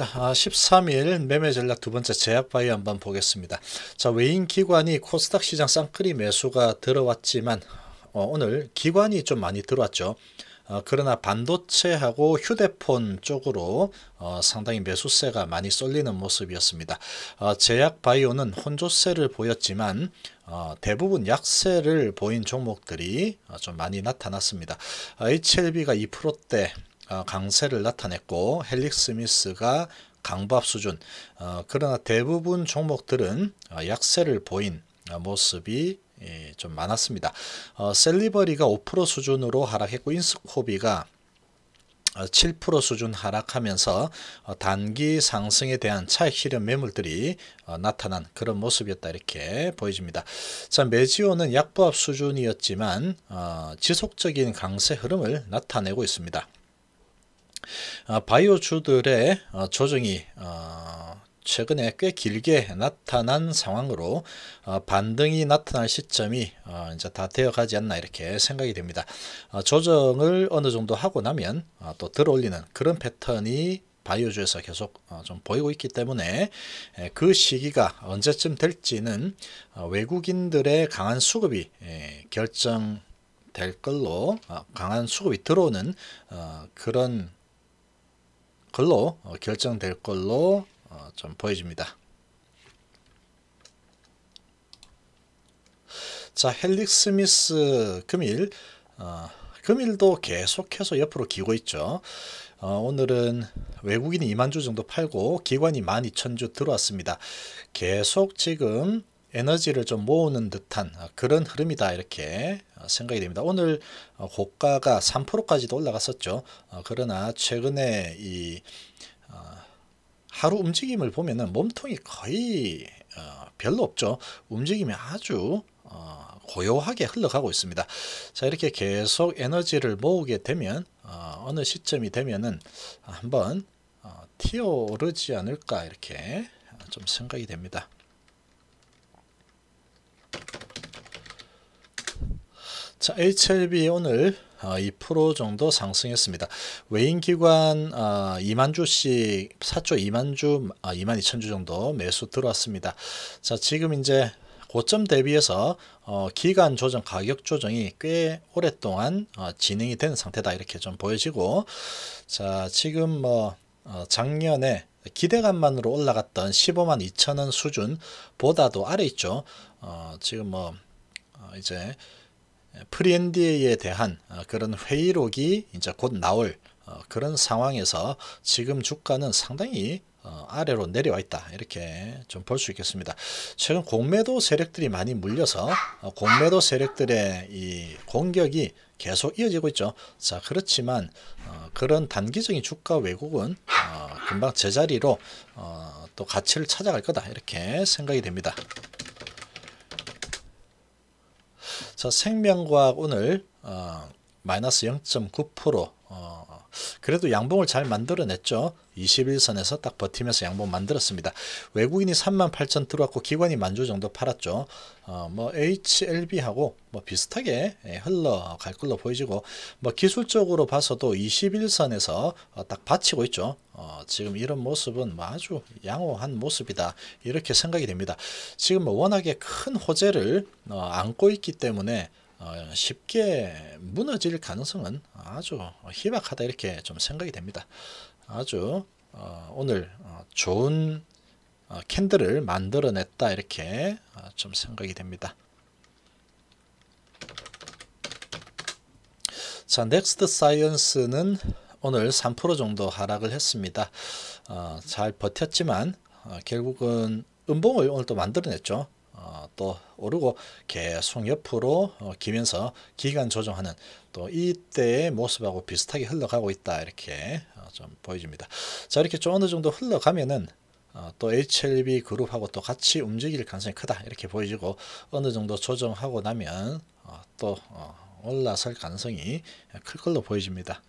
자, 13일 아, 매매 전략 두 번째 제약바이 한번 보겠습니다. 자, 외인 기관이 코스닥 시장 쌍끌이 매수가 들어왔지만 어, 오늘 기관이 좀 많이 들어왔죠. 어, 그러나 반도체하고 휴대폰 쪽으로 어, 상당히 매수세가 많이 쏠리는 모습이었습니다. 어, 제약 바이오는 혼조세를 보였지만 어, 대부분 약세를 보인 종목들이 어, 좀 많이 나타났습니다. 어, HLB가 2%대 어, 강세를 나타냈고 헬릭 스미스가 강밥 수준 어, 그러나 대부분 종목들은 어, 약세를 보인 모습이 예, 좀 많았습니다. 셀리버리가 5% 수준으로 하락했고 인스코비가 7% 수준 하락하면서 단기 상승에 대한 차익 실현 매물들이 나타난 그런 모습이었다 이렇게 보여집니다. 자 메지오는 약보합 수준이었지만 지속적인 강세 흐름을 나타내고 있습니다. 아, 바이오주들의 아, 조정이 아, 최근에 꽤 길게 나타난 상황으로 반등이 나타날 시점이 이제 다 되어가지 않나 이렇게 생각이 됩니다. 조정을 어느 정도 하고 나면 또 들어올리는 그런 패턴이 바이오주에서 계속 좀 보이고 있기 때문에 예, 그 시기가 언제쯤 될지는 외국인들의 강한 수급이 예, 결정 될 걸로 강한 수급이 들어오는 어, 그런 걸로 어, 결정될 걸로 어, 좀 보여집니다. 자, 헬릭 스미스 금일 어, 금일도 계속해서 옆으로 기고 있죠. 어, 오늘은 외국인이 2만 주 정도 팔고 기관이 1만 2천 주 들어왔습니다. 계속 지금 에너지를 좀 모으는 듯한 그런 흐름이다 이렇게 생각이 됩니다. 오늘 고가가 3%까지도 올라갔었죠. 그러나 최근에 이 어, 하루 움직임을 보면 몸통이 거의 어, 별로 없죠. 움직임이 아주 어, 고요하게 흘러가고 있습니다. 자 이렇게 계속 에너지를 모으게 되면 어, 느 시점이 되면은 한번 튀어오르지 않을까 이렇게 좀 생각이 됩니다. 자, HLB 오늘 2% 아, 정도 상승했습니다. 외인 기관 2만 주씩 4조 2만 주, 2만 2천 주 정도 매수 들어왔습니다. 자, 지금 이제 고점 대비해서 어, 기간 조정, 가격 조정이 꽤 오랫동안 어, 진행이 된 상태다 이렇게 좀 보여지고, 자, 지금 뭐 어, 작년에 기대감만으로 올라갔던 15만 2천 원 수준보다도 아래 있죠. 어, 지금 뭐 이제 프리엔디에 대한 어, 그런 회의록이 이제 곧 나올 어, 그런 상황에서 지금 주가는 상당히 어, 아래로 내려와 있다 이렇게 좀 볼 수 있겠습니다 최근 공매도 세력들이 많이 물려서 공매도 세력들의 이 공격이 계속 이어지고 있죠 자 그렇지만 그런 단기적인 주가 왜곡은 금방 제자리로 또 가치를 찾아갈 거다 이렇게 생각이 됩니다 자, 생명과학 오늘 어, 마이너스 0.9% 어, 그래도 양봉을 잘 만들어냈죠. 21선에서 딱 버티면서 양봉 만들었습니다. 외국인이 38,000 들어왔고 기관이 만조 정도 팔았죠. 어, 뭐 HLB하고 뭐 비슷하게 예, 흘러갈 걸로 보여지고 뭐 기술적으로 봐서도 21선에서 어, 딱 받치고 있죠. 어, 지금 이런 모습은 뭐 아주 양호한 모습이다 이렇게 생각이 됩니다. 지금 뭐 워낙에 큰 호재를 어, 안고 있기 때문에 어, 쉽게 무너질 가능성은 아주 희박하다 이렇게 좀 생각이 됩니다. 아주 어, 오늘 어, 좋은 캔들을 만들어냈다 이렇게 좀 생각이 됩니다. 자, 넥스트 사이언스는 오늘 3% 정도 하락을 했습니다. 잘 버텼지만 결국은 음봉을 오늘 또 만들어냈죠. 아, 또 오르고 계속 옆으로 어, 기면서 기간 조정하는 또 이때의 모습하고 비슷하게 흘러가고 있다 이렇게 어, 좀 보여집니다. 자 이렇게 좀 어느 정도 흘러가면은 어, 또 HLB 그룹하고 또 같이 움직일 가능성이 크다 이렇게 보여지고 어느 정도 조정하고 나면 또 올라설 가능성이 클 걸로 보여집니다.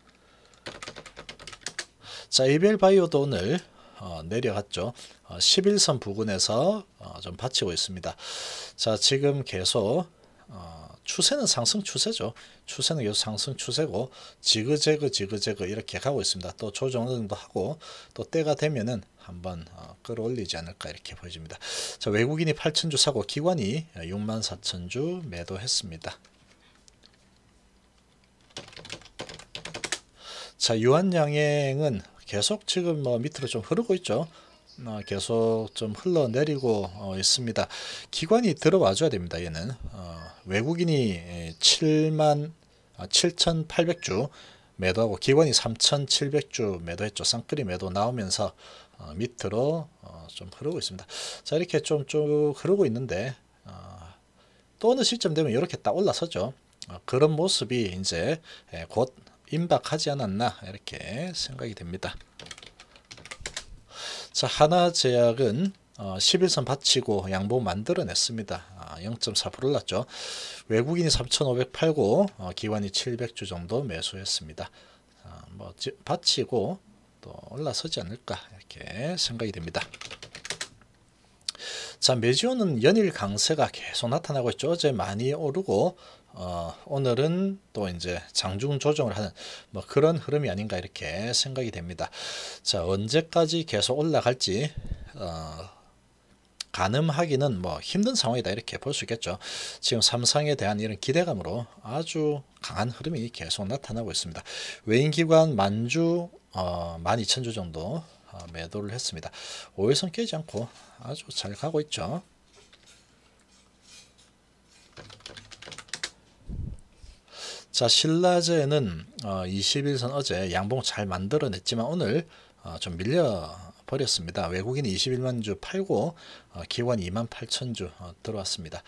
자 이벨바이오도 오늘 어, 내려갔죠. 11선 어, 부근에서 어, 좀 받치고 있습니다. 자 지금 계속 추세는 상승 추세죠. 추세는 계속 상승 추세고 지그재그 지그재그 이렇게 가고 있습니다. 또 조정도 하고 또 때가 되면은 한번 끌어올리지 않을까 이렇게 보여집니다. 자 외국인이 8천주 사고 기관이 6만 4천주 매도했습니다. 자 유한양행은 계속 지금 뭐 밑으로 좀 흐르고 있죠. 어, 계속 좀 흘러내리고 어, 있습니다. 기관이 들어와 줘야 됩니다. 얘는 어, 외국인이 7만 예, 7,800주 아, 매도하고 기관이 3,700주 매도했죠. 쌍끌이 매도 나오면서 어, 밑으로 어, 좀 흐르고 있습니다. 자 이렇게 좀쭉 흐르고 있는데 어, 또 어느 시점 되면 이렇게 딱 올라서죠. 그런 모습이 이제 예, 곧 임박하지 않았나 이렇게 생각이 됩니다. 자 하나제약은 11선 어, 받치고 양보 만들어냈습니다. 0.4% 아, 올랐죠. 외국인이 3,508고 어, 기관이 700주 정도 매수했습니다. 아, 뭐 받치고 또 올라서지 않을까 이렇게 생각이 됩니다. 자, 매주는 연일 강세가 계속 나타나고 있죠. 어제 많이 오르고 어, 오늘은 또 이제 장중 조정을 하는 뭐 그런 흐름이 아닌가 이렇게 생각이 됩니다. 자, 언제까지 계속 올라갈지 어, 가늠하기는 뭐 힘든 상황이다 이렇게 볼 수 있겠죠. 지금 삼성에 대한 이런 기대감으로 아주 강한 흐름이 계속 나타나고 있습니다. 외인기관 만주 어, 12,000주 정도 아, 매도를 했습니다. 5일선 깨지 않고 아주 잘 가고 있죠. 자 신라제는 21선 어, 어제 양봉 잘 만들어냈지만 오늘 어, 좀 밀려버렸습니다. 외국인 21만 주 팔고 어, 기관 2 8 0 0 0주 들어왔습니다.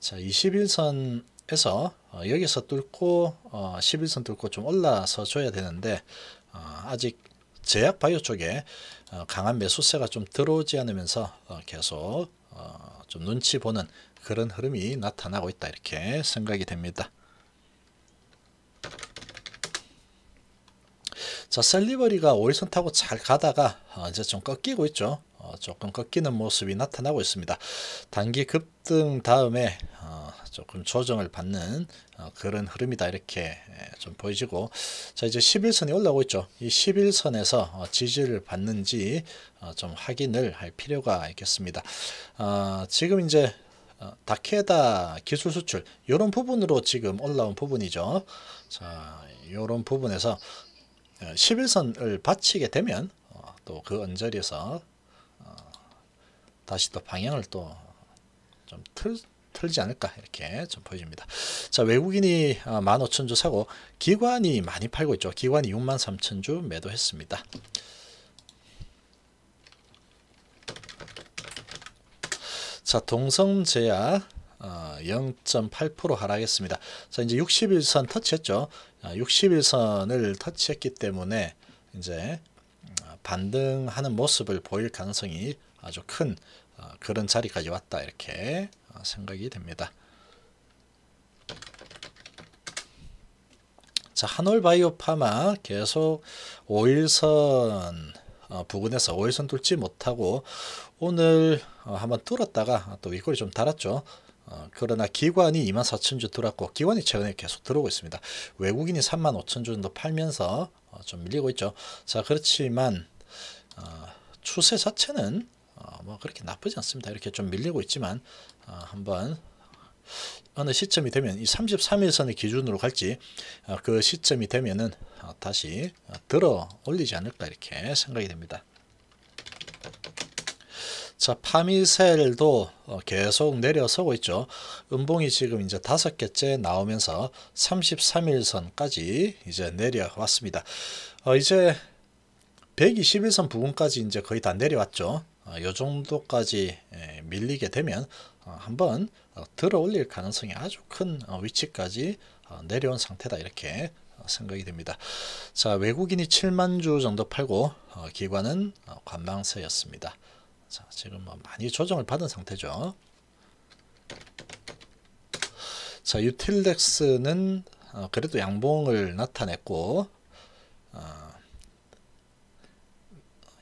자 21선에서 여기서 뚫고 11선 뚫고 좀 올라서 줘야 되는데 아직 제약 바이오 쪽에 어, 강한 매수세가 좀 들어오지 않으면서 어, 계속 어, 좀 눈치 보는 그런 흐름이 나타나고 있다 이렇게 생각이 됩니다. 자 셀리버리가 오일선 타고 잘 가다가 이제 좀 꺾이고 있죠. 조금 꺾이는 모습이 나타나고 있습니다. 단기 급등 다음에 조금 조정을 받는 그런 흐름이다 이렇게 좀 보이시고 자 이제 11선이 올라오고 있죠. 이 11선에서 어, 지지를 받는지 어, 좀 확인을 할 필요가 있겠습니다. 아, 지금 이제 다케다 기술 수출 이런 부분으로 지금 올라온 부분이죠. 자 이런 부분에서 11선을 받치게 되면 또 그 언저리에서 다시 또 방향을 또좀틀 틀리지 않을까 이렇게 좀 보여집니다. 자 외국인이 15,000주 아, 사고 기관이 많이 팔고 있죠. 기관이 63,000주 매도했습니다. 자 동성제약 0.8% 어, 하락했습니다. 자 이제 61선 터치했죠. 61선을 아, 터치했기 때문에 이제 아, 반등하는 모습을 보일 가능성이 아주 큰 어, 그런 자리까지 왔다 이렇게 생각이 됩니다. 자, 한올바이오파마 계속 5일선 어, 부근에서 5일선 뚫지 못하고 오늘 어, 한번 뚫었다가 또 윗골이 좀 달았죠. 어, 그러나 기관이 24,000주 들어왔고 기관이 최근에 계속 들어오고 있습니다. 외국인이 35,000주 정도 팔면서 좀 밀리고 있죠. 자 그렇지만 추세 자체는 뭐 그렇게 나쁘지 않습니다. 이렇게 좀 밀리고 있지만 어, 한번 어느 시점이 되면 이 33일선을 기준으로 갈지 어, 그 시점이 되면은 어, 다시 어, 들어 올리지 않을까 이렇게 생각이 됩니다. 자, 파미셀도 어, 계속 내려서고 있죠. 음봉이 지금 이제 다섯 개째 나오면서 33일선까지 이제 내려왔습니다. 어, 이제 121선 부분까지 이제 거의 다 내려왔죠. 이 어, 정도까지 예, 밀리게 되면 어, 한번 어, 들어 올릴 가능성이 아주 큰 위치까지 내려온 상태다 이렇게 생각이 됩니다. 자 외국인이 7만 주 정도 팔고 기관은 관망세였습니다. 자 지금 뭐 많이 조정을 받은 상태죠. 자 유틸덱스는 그래도 양봉을 나타냈고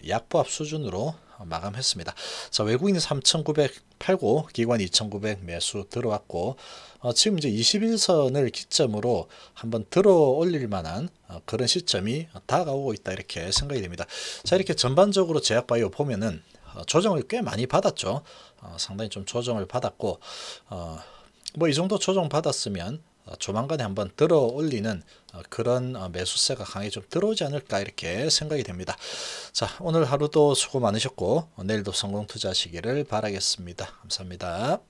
약보합 수준으로 마감했습니다. 자, 외국인 3,908고 기관 2,900 매수 들어왔고 어, 지금 이제 21선을 기점으로 한번 들어 올릴 만한 어, 그런 시점이 다가오고 있다 이렇게 생각이 됩니다. 자, 이렇게 전반적으로 제약바이오 보면은 어, 조정을 꽤 많이 받았죠. 어, 상당히 좀 조정을 받았고 어, 뭐 이 정도 조정 받았으면 어, 조만간에 한번 들어 올리는 어, 그런 어, 매수세가 강하게 좀 들어오지 않을까 이렇게 생각이 됩니다. 자 오늘 하루도 수고 많으셨고 내일도 성공 투자하시기를 바라겠습니다. 감사합니다.